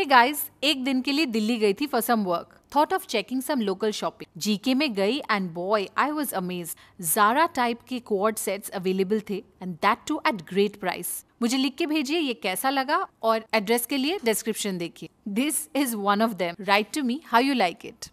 हे hey guys एक दिन के लिए दिल्ली गई थी for some work thought of checking some local shopping GK में गई and boy I was amaze Zara type के क्वाड सेट्स अवेलेबल थे and that too at great price मुझे लिख के भेजिए ये कैसा लगा और एड्रेस के लिए डिस्क्रिप्शन देखिए this is one of them write to me how you like it